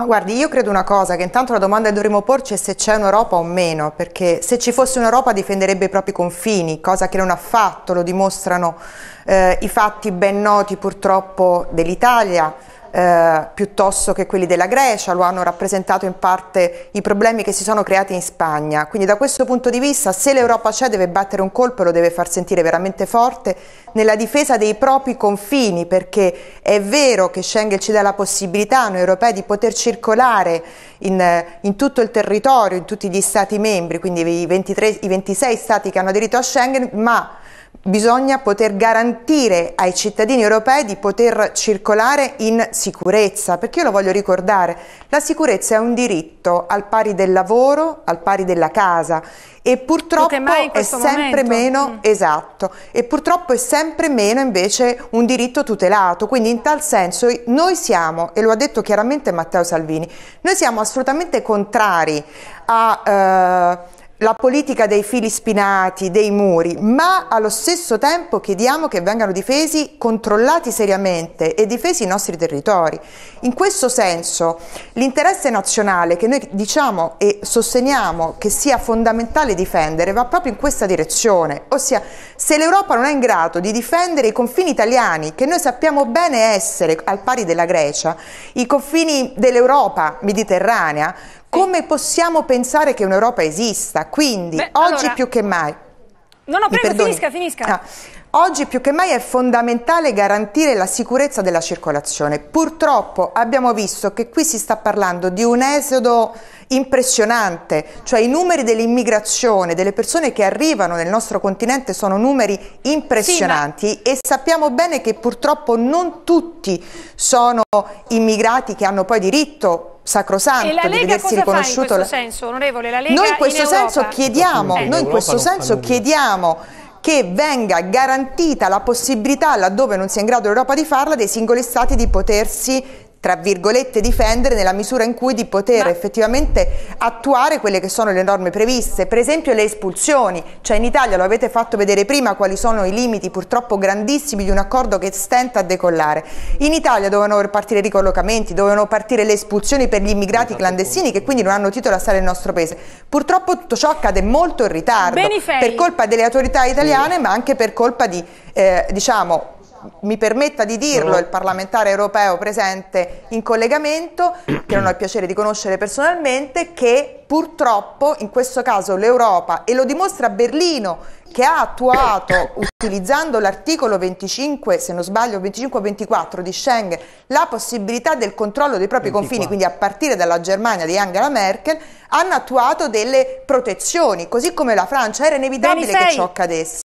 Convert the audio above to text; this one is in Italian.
No, guardi, io credo una cosa, che intanto la domanda che dovremmo porci è se c'è un'Europa o meno, perché se ci fosse un'Europa difenderebbe i propri confini, cosa che non ha fatto, lo dimostrano eh, i fatti ben noti purtroppo dell'Italia, eh, piuttosto che quelli della Grecia, lo hanno rappresentato in parte i problemi che si sono creati in Spagna. Quindi da questo punto di vista se l'Europa c'è deve battere un colpo e lo deve far sentire veramente forte nella difesa dei propri confini, perché è vero che Schengen ci dà la possibilità, noi europei, di poter circolare in, eh, in tutto il territorio, in tutti gli Stati membri, quindi i, 23, i 26 Stati che hanno aderito a Schengen, ma bisogna poter garantire ai cittadini europei di poter circolare in sicurezza, perché io lo voglio ricordare, la sicurezza è un diritto al pari del lavoro, al pari della casa e purtroppo è sempre momento. meno mm. esatto e purtroppo è sempre meno invece un diritto tutelato, quindi in tal senso noi siamo e lo ha detto chiaramente Matteo Salvini, noi siamo assolutamente contrari a eh, la politica dei fili spinati, dei muri, ma allo stesso tempo chiediamo che vengano difesi, controllati seriamente e difesi i nostri territori. In questo senso l'interesse nazionale che noi diciamo e sosteniamo che sia fondamentale difendere va proprio in questa direzione, ossia se l'Europa non è in grado di difendere i confini italiani, che noi sappiamo bene essere al pari della Grecia, i confini dell'Europa mediterranea, come possiamo pensare che un'Europa esista? Quindi Beh, oggi allora... più che mai... No, no, prego, finisca, finisca. Ah. Oggi più che mai è fondamentale garantire la sicurezza della circolazione. Purtroppo abbiamo visto che qui si sta parlando di un esodo impressionante, cioè i numeri dell'immigrazione, delle persone che arrivano nel nostro continente sono numeri impressionanti sì, ma... e sappiamo bene che purtroppo non tutti sono immigrati che hanno poi diritto sacrosanto e la Lega di vedersi riconosciuto. Fa in questo senso, onorevole, la Lega noi in questo in senso chiediamo, noi in questo senso chiediamo che venga garantita la possibilità, laddove non sia in grado l'Europa di farla, dei singoli Stati di potersi tra virgolette difendere nella misura in cui di poter Ma... effettivamente attuare quelle che sono le norme previste, per esempio le espulsioni, cioè in Italia lo avete fatto vedere prima quali sono i limiti purtroppo grandissimi di un accordo che stenta a decollare. In Italia dovevano partire i ricollocamenti, dovevano partire le espulsioni per gli immigrati esatto. clandestini che quindi non hanno titolo a stare nel nostro paese. Purtroppo tutto ciò accade molto in ritardo Benifei. per colpa delle autorità italiane sì. ma anche per colpa di eh, diciamo mi permetta di dirlo, il parlamentare europeo presente in collegamento, che non ho il piacere di conoscere personalmente, che purtroppo in questo caso l'Europa, e lo dimostra Berlino, che ha attuato, utilizzando l'articolo 25, se non sbaglio, 25-24 di Schengen, la possibilità del controllo dei propri 24. confini, quindi a partire dalla Germania di Angela Merkel, hanno attuato delle protezioni, così come la Francia, era inevitabile Bene, che ciò accadesse.